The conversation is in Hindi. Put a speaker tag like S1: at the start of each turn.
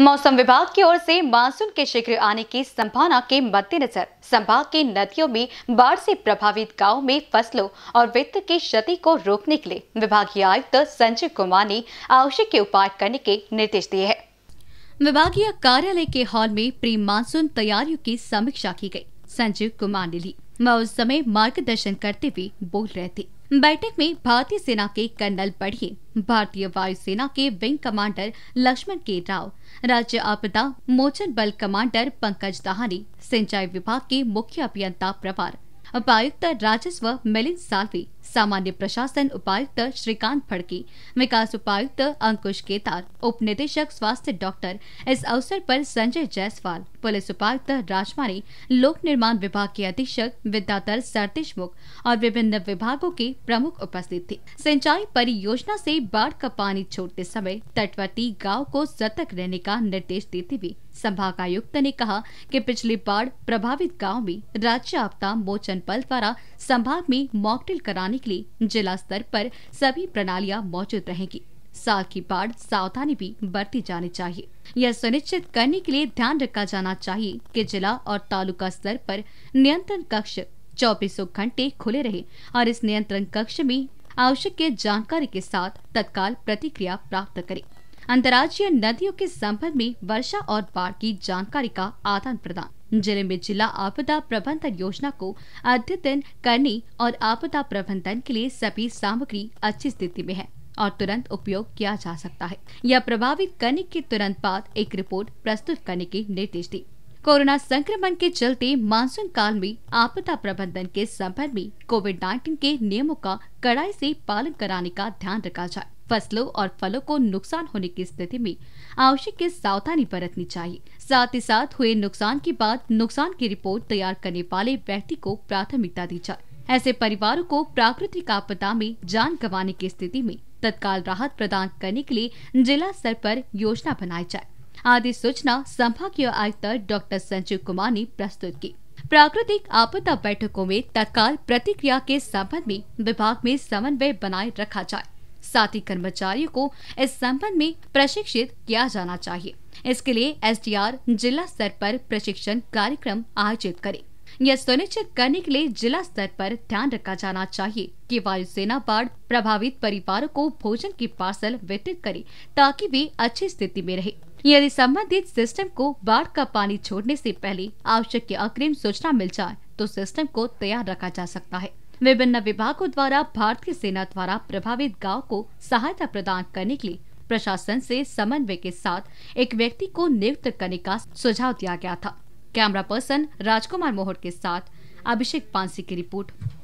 S1: मौसम विभाग की ओर से मानसून के शीघ्र आने की संभावना के मद्देनजर संभाग के नदियों में बाढ़ से प्रभावित गांव में फसलों और वित्त की क्षति को रोकने के लिए विभागीय आयुक्त संजय कुमार ने आवश्यक के उपाय करने के निर्देश दिए हैं विभागीय कार्यालय के हॉल में प्री मानसून तैयारियों की समीक्षा की गयी संजीव कुमार ने ली मैं उस समय मार्गदर्शन करते हुए बोल रहे थे बैठक में भारतीय सेना के कर्नल पढ़िए भारतीय वायुसेना के विंग कमांडर लक्ष्मण के राव राज्य आपदा मोचन बल कमांडर पंकज दहानी सिंचाई विभाग के मुख्य अभियंता प्रभार उपायुक्त राजस्व मिलिंद सालवी सामान्य प्रशासन उपायुक्त श्रीकांत फड़के विकास उपायुक्त अंकुश केतार उप निदेशक स्वास्थ्य डॉक्टर इस अवसर पर संजय जायसवाल पुलिस उपायुक्त राजमारी लोक निर्माण विभाग के अधीक्षक विद्यातर सरदेशमुख और विभिन्न विभागों के प्रमुख उपस्थित थे सिंचाई परियोजना से बाढ़ का पानी छोड़ते समय तटवर्ती गाँव को सतर्क रहने का निर्देश देते हुए संभाग आयुक्त ने कहा कि पिछली बाढ़ प्रभावित गाँव में राज्य आपदा मोचन पल द्वारा संभाग में मॉकड्रिल कराने बचाने के लिए जिला स्तर पर सभी प्रणालियां मौजूद रहेंगी साल की बाढ़ सावधानी भी बरती जानी चाहिए यह सुनिश्चित करने के लिए ध्यान रखा जाना चाहिए कि जिला और तालुका स्तर पर नियंत्रण कक्ष चौबीसों घंटे खुले रहे और इस नियंत्रण कक्ष में आवश्यक जानकारी के साथ तत्काल प्रतिक्रिया प्राप्त करे अंतर्राज्यीय नदियों के संबंध में वर्षा और बाढ़ की जानकारी का आदान प्रदान जिले में जिला आपदा प्रबंधन योजना को अद्यतन करने और आपदा प्रबंधन के लिए सभी सामग्री अच्छी स्थिति में है और तुरंत उपयोग किया जा सकता है यह प्रभावित करने के तुरंत बाद एक रिपोर्ट प्रस्तुत करने के निर्देश दिए कोरोना संक्रमण के चलते मानसून काल में आपदा प्रबंधन के संबंध में कोविड 19 के नियमों का कड़ाई से पालन कराने का ध्यान रखा जाए फसलों और फलों को नुकसान होने की स्थिति में आवश्यक सावधानी बरतनी चाहिए साथ ही साथ हुए नुकसान के बाद नुकसान की रिपोर्ट तैयार करने वाले व्यक्ति को प्राथमिकता दी जाए ऐसे परिवारों को प्राकृतिक आपदा में जान गंवाने की स्थिति में तत्काल राहत प्रदान करने के लिए जिला स्तर पर योजना बनाई जाए आदि सूचना संभागीय आयुक्त डॉक्टर संजीव कुमार ने प्रस्तुत की प्राकृतिक आपदा बैठकों में तत्काल प्रतिक्रिया के संबंध में विभाग में समन्वय बनाए रखा जाए साथ ही कर्मचारियों को इस संबंध में प्रशिक्षित किया जाना चाहिए इसके लिए एस जिला स्तर पर प्रशिक्षण कार्यक्रम आयोजित करे यह सुनिश्चित करने के लिए जिला स्तर पर ध्यान रखा जाना चाहिए कि वायुसेना बाढ़ प्रभावित परिवारों को भोजन की पार्सल वितरित करे ताकि वे अच्छी स्थिति में रहे यदि संबंधित सिस्टम को बाढ़ का पानी छोड़ने से पहले आवश्यक अग्रिम सूचना मिल जाए तो सिस्टम को तैयार रखा जा सकता है विभिन्न विभागों द्वारा भारतीय सेना द्वारा प्रभावित गाँव को सहायता प्रदान करने के लिए प्रशासन से समन्वय के साथ एक व्यक्ति को नियुक्त करने का सुझाव दिया गया था कैमरा पर्सन राजकुमार मोहर के साथ अभिषेक पांसी की रिपोर्ट